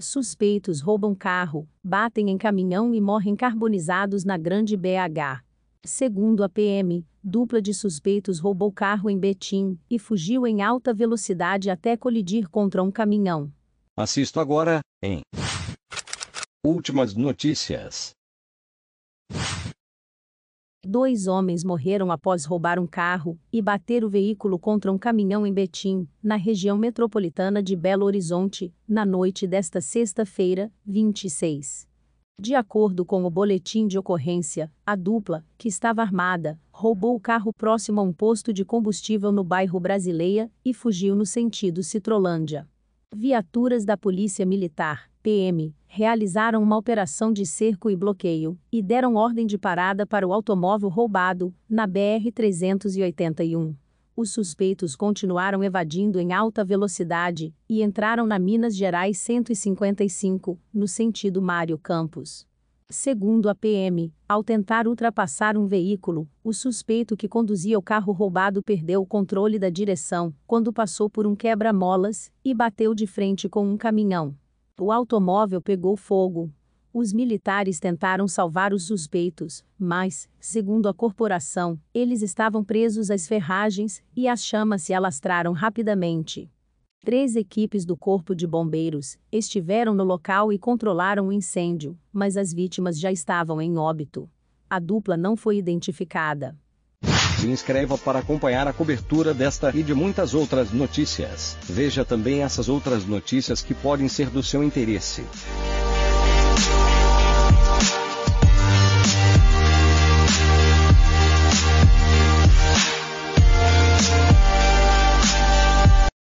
Suspeitos roubam carro, batem em caminhão e morrem carbonizados na Grande BH. Segundo a PM, dupla de suspeitos roubou carro em Betim e fugiu em alta velocidade até colidir contra um caminhão. Assisto agora, em Últimas notícias. Dois homens morreram após roubar um carro e bater o veículo contra um caminhão em Betim, na região metropolitana de Belo Horizonte, na noite desta sexta-feira, 26. De acordo com o boletim de ocorrência, a dupla, que estava armada, roubou o carro próximo a um posto de combustível no bairro Brasileia e fugiu no sentido Citrolândia. Viaturas da Polícia Militar, PM, realizaram uma operação de cerco e bloqueio e deram ordem de parada para o automóvel roubado, na BR-381. Os suspeitos continuaram evadindo em alta velocidade e entraram na Minas Gerais 155, no sentido Mário Campos. Segundo a PM, ao tentar ultrapassar um veículo, o suspeito que conduzia o carro roubado perdeu o controle da direção quando passou por um quebra-molas e bateu de frente com um caminhão. O automóvel pegou fogo. Os militares tentaram salvar os suspeitos, mas, segundo a corporação, eles estavam presos às ferragens e as chamas se alastraram rapidamente. Três equipes do Corpo de Bombeiros estiveram no local e controlaram o incêndio, mas as vítimas já estavam em óbito. A dupla não foi identificada. Se inscreva para acompanhar a cobertura desta e de muitas outras notícias. Veja também essas outras notícias que podem ser do seu interesse.